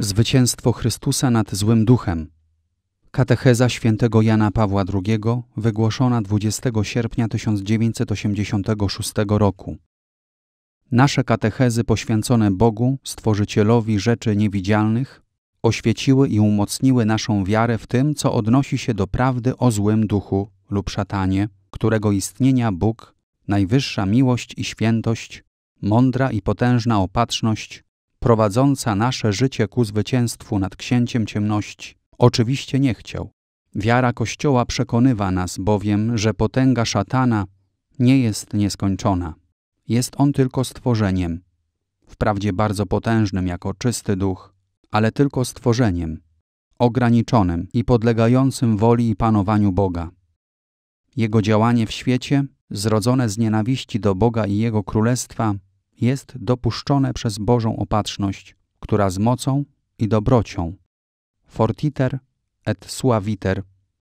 Zwycięstwo Chrystusa nad złym duchem. Katecheza świętego Jana Pawła II, wygłoszona 20 sierpnia 1986 roku. Nasze katechezy poświęcone Bogu, Stworzycielowi rzeczy niewidzialnych, oświeciły i umocniły naszą wiarę w tym, co odnosi się do prawdy o złym duchu lub szatanie, którego istnienia Bóg, najwyższa miłość i świętość, mądra i potężna opatrzność prowadząca nasze życie ku zwycięstwu nad księciem ciemności, oczywiście nie chciał. Wiara Kościoła przekonywa nas bowiem, że potęga szatana nie jest nieskończona. Jest on tylko stworzeniem, wprawdzie bardzo potężnym jako czysty duch, ale tylko stworzeniem, ograniczonym i podlegającym woli i panowaniu Boga. Jego działanie w świecie, zrodzone z nienawiści do Boga i Jego Królestwa, jest dopuszczone przez Bożą opatrzność, która z mocą i dobrocią fortiter et suaviter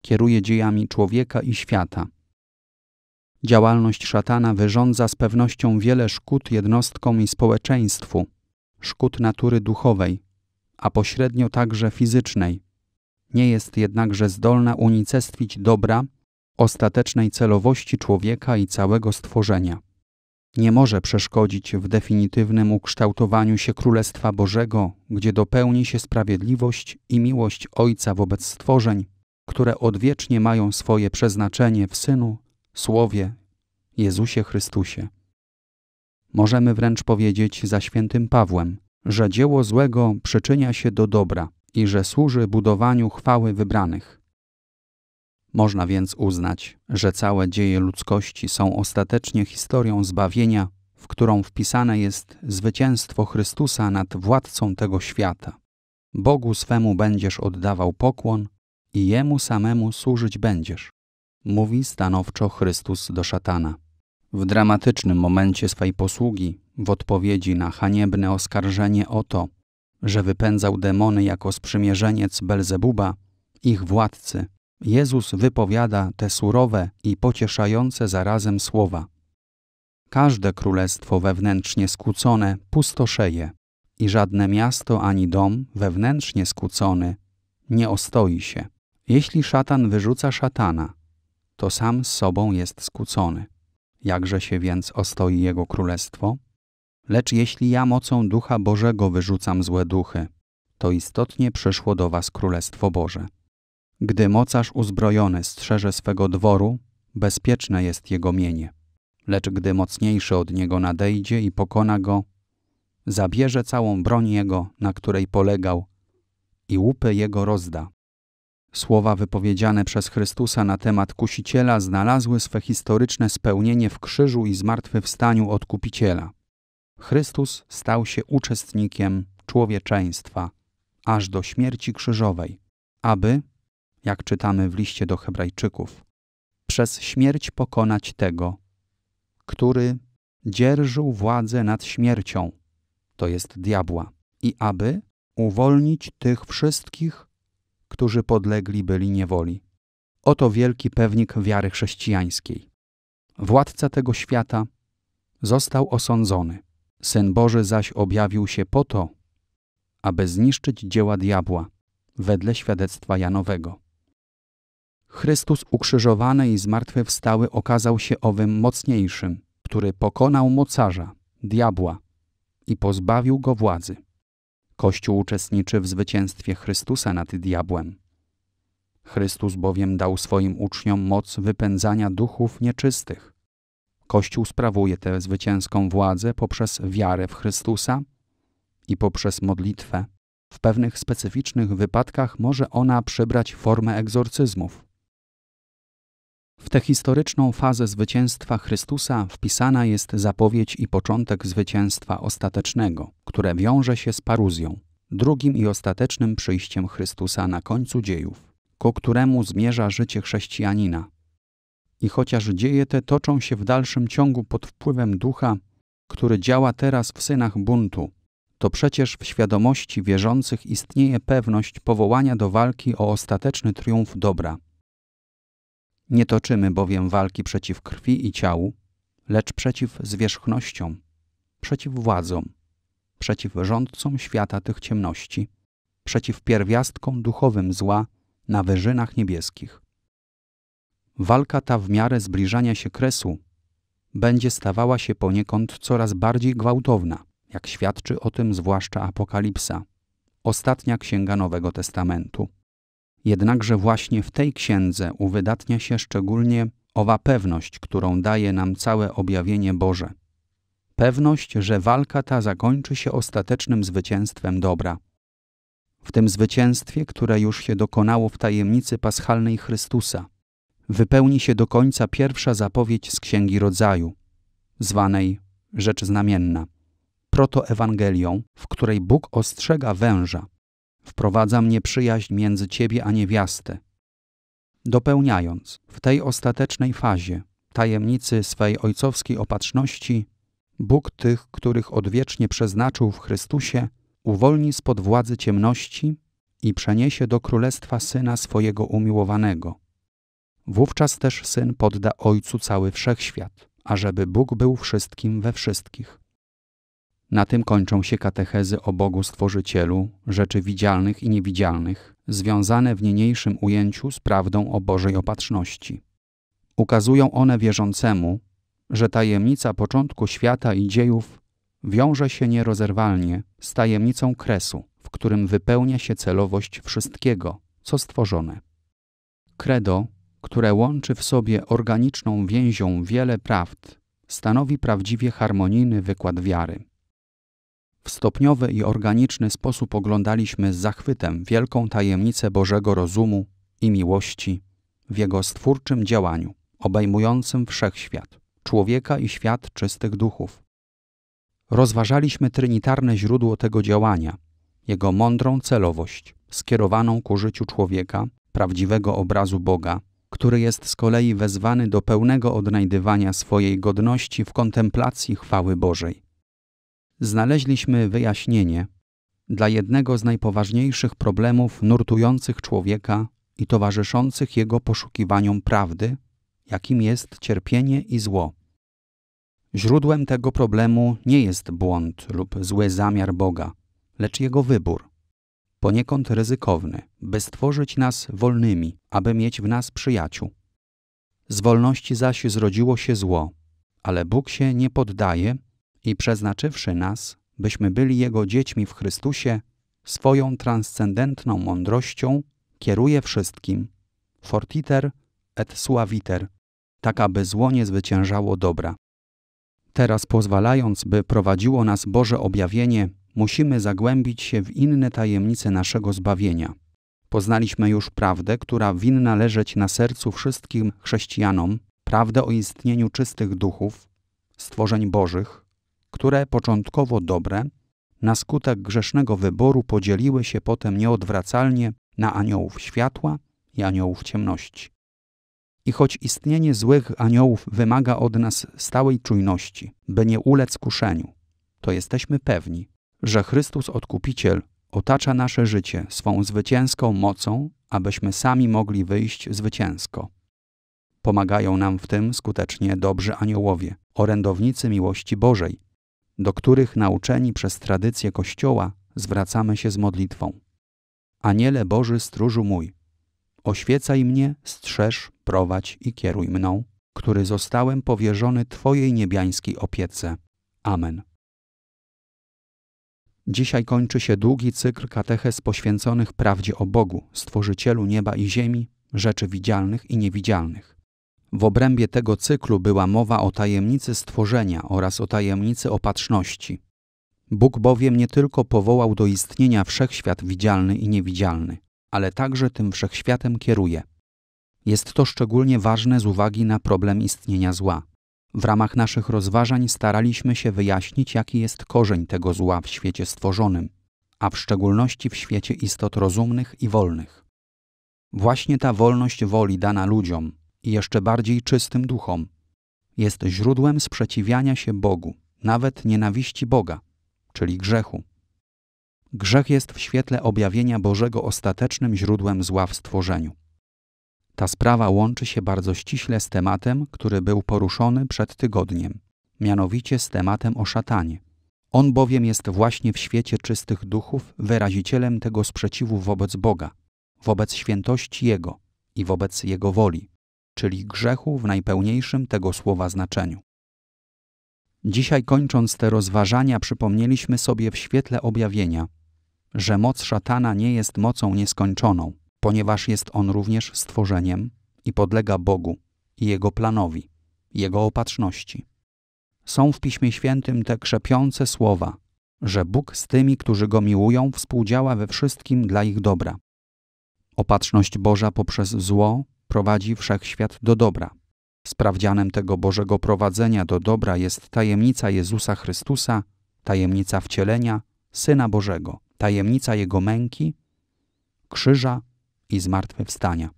kieruje dziejami człowieka i świata. Działalność szatana wyrządza z pewnością wiele szkód jednostkom i społeczeństwu, szkód natury duchowej, a pośrednio także fizycznej. Nie jest jednakże zdolna unicestwić dobra, ostatecznej celowości człowieka i całego stworzenia nie może przeszkodzić w definitywnym ukształtowaniu się Królestwa Bożego, gdzie dopełni się sprawiedliwość i miłość Ojca wobec stworzeń, które odwiecznie mają swoje przeznaczenie w Synu, Słowie, Jezusie Chrystusie. Możemy wręcz powiedzieć za świętym Pawłem, że dzieło złego przyczynia się do dobra i że służy budowaniu chwały wybranych. Można więc uznać, że całe dzieje ludzkości są ostatecznie historią zbawienia, w którą wpisane jest zwycięstwo Chrystusa nad władcą tego świata. Bogu swemu będziesz oddawał pokłon i jemu samemu służyć będziesz, mówi stanowczo Chrystus do szatana. W dramatycznym momencie swej posługi, w odpowiedzi na haniebne oskarżenie o to, że wypędzał demony jako sprzymierzeniec Belzebuba, ich władcy, Jezus wypowiada te surowe i pocieszające zarazem słowa. Każde królestwo wewnętrznie skłócone pustoszeje i żadne miasto ani dom wewnętrznie skłócony nie ostoi się. Jeśli szatan wyrzuca szatana, to sam z sobą jest skłócony. Jakże się więc ostoi jego królestwo? Lecz jeśli ja mocą Ducha Bożego wyrzucam złe duchy, to istotnie przyszło do was Królestwo Boże. Gdy mocarz uzbrojony strzeże swego dworu, bezpieczne jest jego mienie. Lecz gdy mocniejszy od niego nadejdzie i pokona go, zabierze całą broń jego, na której polegał, i łupy jego rozda. Słowa wypowiedziane przez Chrystusa na temat kusiciela znalazły swe historyczne spełnienie w krzyżu i zmartwychwstaniu odkupiciela. Chrystus stał się uczestnikiem człowieczeństwa aż do śmierci krzyżowej, aby jak czytamy w liście do Hebrajczyków, przez śmierć pokonać tego, który dzierżył władzę nad śmiercią, to jest diabła, i aby uwolnić tych wszystkich, którzy podlegli byli niewoli. Oto wielki pewnik wiary chrześcijańskiej. Władca tego świata został osądzony. Syn Boży zaś objawił się po to, aby zniszczyć dzieła diabła, wedle świadectwa Janowego. Chrystus ukrzyżowany i zmartwychwstały okazał się owym mocniejszym, który pokonał mocarza, diabła i pozbawił go władzy. Kościół uczestniczy w zwycięstwie Chrystusa nad diabłem. Chrystus bowiem dał swoim uczniom moc wypędzania duchów nieczystych. Kościół sprawuje tę zwycięską władzę poprzez wiarę w Chrystusa i poprzez modlitwę. W pewnych specyficznych wypadkach może ona przybrać formę egzorcyzmów. W tę historyczną fazę zwycięstwa Chrystusa wpisana jest zapowiedź i początek zwycięstwa ostatecznego, które wiąże się z paruzją, drugim i ostatecznym przyjściem Chrystusa na końcu dziejów, ku któremu zmierza życie chrześcijanina. I chociaż dzieje te toczą się w dalszym ciągu pod wpływem ducha, który działa teraz w synach buntu, to przecież w świadomości wierzących istnieje pewność powołania do walki o ostateczny triumf dobra – nie toczymy bowiem walki przeciw krwi i ciału, lecz przeciw zwierzchnościom, przeciw władzom, przeciw rządcom świata tych ciemności, przeciw pierwiastkom duchowym zła na wyżynach niebieskich. Walka ta w miarę zbliżania się kresu będzie stawała się poniekąd coraz bardziej gwałtowna, jak świadczy o tym zwłaszcza Apokalipsa, ostatnia księga Nowego Testamentu. Jednakże właśnie w tej księdze uwydatnia się szczególnie owa pewność, którą daje nam całe objawienie Boże. Pewność, że walka ta zakończy się ostatecznym zwycięstwem dobra. W tym zwycięstwie, które już się dokonało w tajemnicy paschalnej Chrystusa, wypełni się do końca pierwsza zapowiedź z Księgi Rodzaju, zwanej Rzecz Znamienna, protoewangelią, w której Bóg ostrzega węża – Wprowadzam nieprzyjaźń między ciebie a niewiastę. Dopełniając w tej ostatecznej fazie tajemnicy swej ojcowskiej opatrzności, Bóg tych, których odwiecznie przeznaczył w Chrystusie, uwolni spod władzy ciemności i przeniesie do królestwa syna swojego umiłowanego. Wówczas też syn podda ojcu cały wszechświat, ażeby Bóg był wszystkim we wszystkich. Na tym kończą się katechezy o Bogu Stworzycielu, rzeczy widzialnych i niewidzialnych, związane w niniejszym ujęciu z prawdą o Bożej Opatrzności. Ukazują one wierzącemu, że tajemnica początku świata i dziejów wiąże się nierozerwalnie z tajemnicą kresu, w którym wypełnia się celowość wszystkiego, co stworzone. Kredo, które łączy w sobie organiczną więzią wiele prawd, stanowi prawdziwie harmonijny wykład wiary. W stopniowy i organiczny sposób oglądaliśmy z zachwytem wielką tajemnicę Bożego rozumu i miłości w jego stwórczym działaniu, obejmującym wszechświat, człowieka i świat czystych duchów. Rozważaliśmy trynitarne źródło tego działania, jego mądrą celowość, skierowaną ku życiu człowieka, prawdziwego obrazu Boga, który jest z kolei wezwany do pełnego odnajdywania swojej godności w kontemplacji chwały Bożej znaleźliśmy wyjaśnienie dla jednego z najpoważniejszych problemów nurtujących człowieka i towarzyszących jego poszukiwaniom prawdy, jakim jest cierpienie i zło. Źródłem tego problemu nie jest błąd lub zły zamiar Boga, lecz jego wybór, poniekąd ryzykowny, by stworzyć nas wolnymi, aby mieć w nas przyjaciół. Z wolności zaś zrodziło się zło, ale Bóg się nie poddaje i przeznaczywszy nas, byśmy byli Jego dziećmi w Chrystusie, swoją transcendentną mądrością kieruje wszystkim. Fortiter et suaviter, tak aby zło nie zwyciężało dobra. Teraz pozwalając, by prowadziło nas Boże objawienie, musimy zagłębić się w inne tajemnice naszego zbawienia. Poznaliśmy już prawdę, która winna leżeć na sercu wszystkim chrześcijanom, prawdę o istnieniu czystych duchów, stworzeń Bożych, które początkowo dobre, na skutek grzesznego wyboru podzieliły się potem nieodwracalnie na aniołów światła i aniołów ciemności. I choć istnienie złych aniołów wymaga od nas stałej czujności, by nie ulec kuszeniu, to jesteśmy pewni, że Chrystus Odkupiciel otacza nasze życie swą zwycięską mocą, abyśmy sami mogli wyjść zwycięsko. Pomagają nam w tym skutecznie dobrzy aniołowie, orędownicy miłości Bożej, do których nauczeni przez tradycję Kościoła zwracamy się z modlitwą. Aniele Boży stróżu mój, oświecaj mnie, strzeż, prowadź i kieruj mną, który zostałem powierzony Twojej niebiańskiej opiece. Amen. Dzisiaj kończy się długi cykl kateches poświęconych prawdzie o Bogu, Stworzycielu nieba i ziemi, rzeczy widzialnych i niewidzialnych. W obrębie tego cyklu była mowa o tajemnicy stworzenia oraz o tajemnicy opatrzności. Bóg bowiem nie tylko powołał do istnienia wszechświat widzialny i niewidzialny, ale także tym wszechświatem kieruje. Jest to szczególnie ważne z uwagi na problem istnienia zła. W ramach naszych rozważań staraliśmy się wyjaśnić, jaki jest korzeń tego zła w świecie stworzonym, a w szczególności w świecie istot rozumnych i wolnych. Właśnie ta wolność woli dana ludziom, i jeszcze bardziej czystym duchom. Jest źródłem sprzeciwiania się Bogu, nawet nienawiści Boga, czyli grzechu. Grzech jest w świetle objawienia Bożego ostatecznym źródłem zła w stworzeniu. Ta sprawa łączy się bardzo ściśle z tematem, który był poruszony przed tygodniem, mianowicie z tematem o szatanie. On bowiem jest właśnie w świecie czystych duchów wyrazicielem tego sprzeciwu wobec Boga, wobec świętości Jego i wobec Jego woli czyli grzechu w najpełniejszym tego słowa znaczeniu. Dzisiaj kończąc te rozważania, przypomnieliśmy sobie w świetle objawienia, że moc szatana nie jest mocą nieskończoną, ponieważ jest on również stworzeniem i podlega Bogu i jego planowi, jego opatrzności. Są w Piśmie Świętym te krzepiące słowa, że Bóg z tymi, którzy go miłują, współdziała we wszystkim dla ich dobra. Opatrzność Boża poprzez zło prowadzi wszechświat do dobra. Sprawdzianem tego Bożego prowadzenia do dobra jest tajemnica Jezusa Chrystusa, tajemnica wcielenia Syna Bożego, tajemnica Jego męki, krzyża i zmartwychwstania.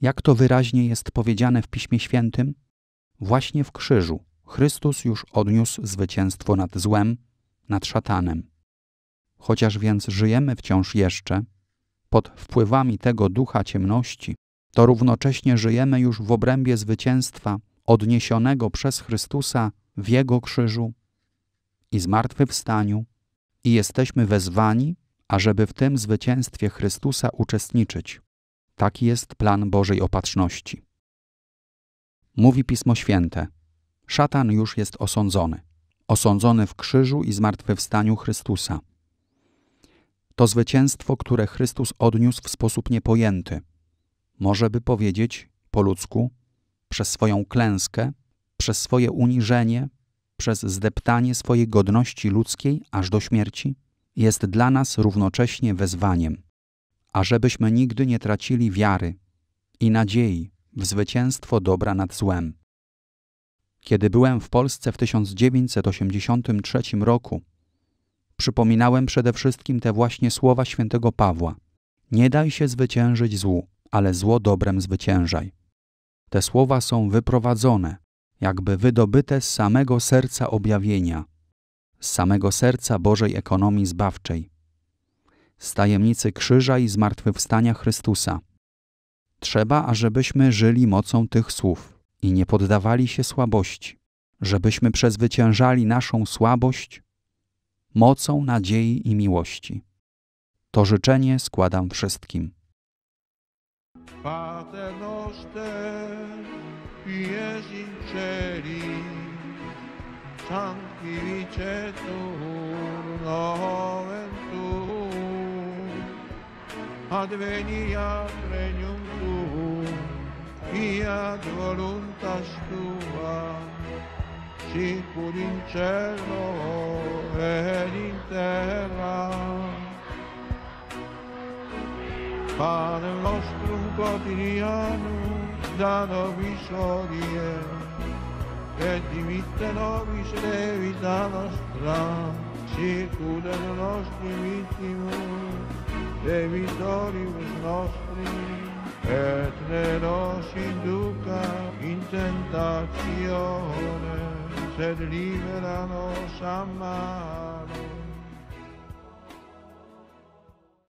Jak to wyraźnie jest powiedziane w Piśmie Świętym? Właśnie w krzyżu Chrystus już odniósł zwycięstwo nad złem, nad szatanem. Chociaż więc żyjemy wciąż jeszcze pod wpływami tego ducha ciemności, to równocześnie żyjemy już w obrębie zwycięstwa odniesionego przez Chrystusa w Jego krzyżu i zmartwychwstaniu i jesteśmy wezwani, ażeby w tym zwycięstwie Chrystusa uczestniczyć. Taki jest plan Bożej opatrzności. Mówi Pismo Święte: Szatan już jest osądzony, osądzony w krzyżu i zmartwychwstaniu Chrystusa. To zwycięstwo, które Chrystus odniósł w sposób niepojęty – może by powiedzieć po ludzku, przez swoją klęskę, przez swoje uniżenie, przez zdeptanie swojej godności ludzkiej aż do śmierci, jest dla nas równocześnie wezwaniem, ażebyśmy nigdy nie tracili wiary i nadziei w zwycięstwo dobra nad złem. Kiedy byłem w Polsce w 1983 roku, przypominałem przede wszystkim te właśnie słowa świętego Pawła: Nie daj się zwyciężyć złu, ale zło dobrem zwyciężaj. Te słowa są wyprowadzone, jakby wydobyte z samego serca objawienia, z samego serca Bożej ekonomii zbawczej, z tajemnicy krzyża i zmartwychwstania Chrystusa. Trzeba, ażebyśmy żyli mocą tych słów i nie poddawali się słabości, żebyśmy przezwyciężali naszą słabość mocą nadziei i miłości. To życzenie składam wszystkim. Pater noster, qui es in celi, sanctificetur nomen tuum, adveniat regnum tuum, fiat voluntas tua, sicur in cielo ed in terra. Pane nostro quotidiano da nobis odie, et dimitte nobis debita nostra, sicud et nostri vittimus, debitoribus nostri, et ne nos induca in tentatione, sed libera nos a